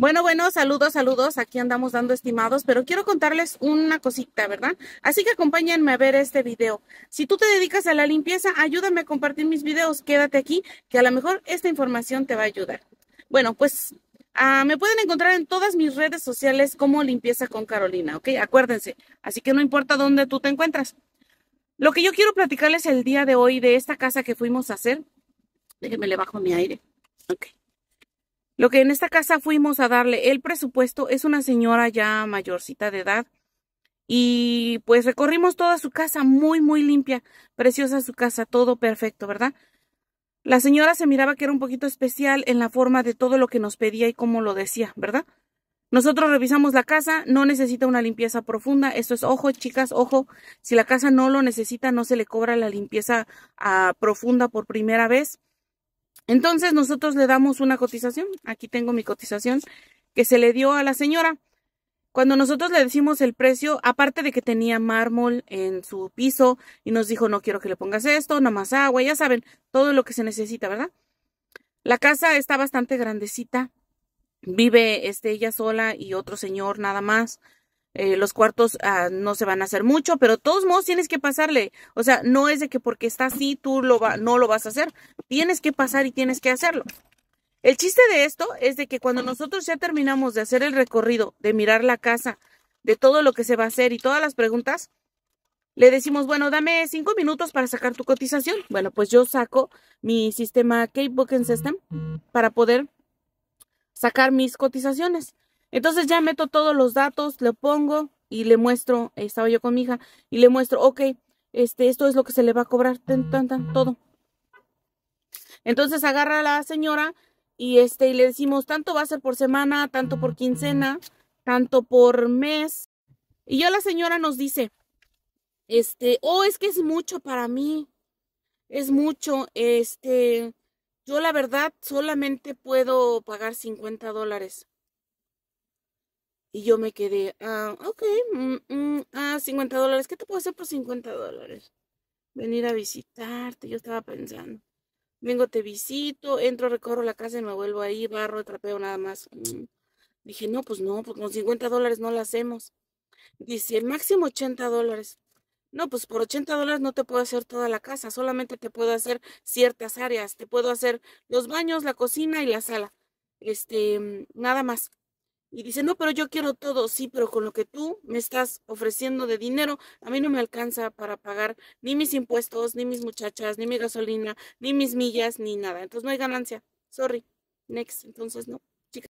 Bueno, bueno, saludos, saludos. Aquí andamos dando estimados, pero quiero contarles una cosita, ¿verdad? Así que acompáñenme a ver este video. Si tú te dedicas a la limpieza, ayúdame a compartir mis videos. Quédate aquí, que a lo mejor esta información te va a ayudar. Bueno, pues ah, me pueden encontrar en todas mis redes sociales como Limpieza con Carolina, ¿ok? Acuérdense. Así que no importa dónde tú te encuentras. Lo que yo quiero platicarles el día de hoy de esta casa que fuimos a hacer. Déjenme le bajo mi aire. ok... Lo que en esta casa fuimos a darle el presupuesto es una señora ya mayorcita de edad. Y pues recorrimos toda su casa, muy, muy limpia, preciosa su casa, todo perfecto, ¿verdad? La señora se miraba que era un poquito especial en la forma de todo lo que nos pedía y cómo lo decía, ¿verdad? Nosotros revisamos la casa, no necesita una limpieza profunda, Eso es ojo, chicas, ojo, si la casa no lo necesita, no se le cobra la limpieza ah, profunda por primera vez. Entonces nosotros le damos una cotización. Aquí tengo mi cotización que se le dio a la señora. Cuando nosotros le decimos el precio, aparte de que tenía mármol en su piso y nos dijo, no quiero que le pongas esto, nada más agua, ya saben, todo lo que se necesita, ¿verdad? La casa está bastante grandecita. Vive este, ella sola y otro señor nada más. Eh, los cuartos ah, no se van a hacer mucho, pero de todos modos tienes que pasarle. O sea, no es de que porque está así tú lo no lo vas a hacer. Tienes que pasar y tienes que hacerlo. El chiste de esto es de que cuando nosotros ya terminamos de hacer el recorrido, de mirar la casa, de todo lo que se va a hacer y todas las preguntas, le decimos, bueno, dame cinco minutos para sacar tu cotización. Bueno, pues yo saco mi sistema Cape System para poder sacar mis cotizaciones. Entonces ya meto todos los datos, le pongo y le muestro, estaba yo con mi hija, y le muestro, ok, este, esto es lo que se le va a cobrar, tan, tan, tan, todo. Entonces agarra a la señora y, este, y le decimos, tanto va a ser por semana, tanto por quincena, tanto por mes. Y ya la señora nos dice, este, oh, es que es mucho para mí, es mucho, este, yo la verdad solamente puedo pagar 50 dólares. Y yo me quedé, ah, ok, mm, mm, ah, 50 dólares, ¿qué te puedo hacer por 50 dólares? Venir a visitarte, yo estaba pensando. Vengo, te visito, entro, recorro la casa y me vuelvo ahí, barro, trapeo nada más. Mm. Dije, no, pues no, pues con 50 dólares no la hacemos. Dice, el máximo 80 dólares. No, pues por 80 dólares no te puedo hacer toda la casa, solamente te puedo hacer ciertas áreas, te puedo hacer los baños, la cocina y la sala. Este, nada más y dice, no, pero yo quiero todo, sí, pero con lo que tú me estás ofreciendo de dinero, a mí no me alcanza para pagar ni mis impuestos, ni mis muchachas, ni mi gasolina, ni mis millas, ni nada. Entonces no hay ganancia. Sorry. Next. Entonces no.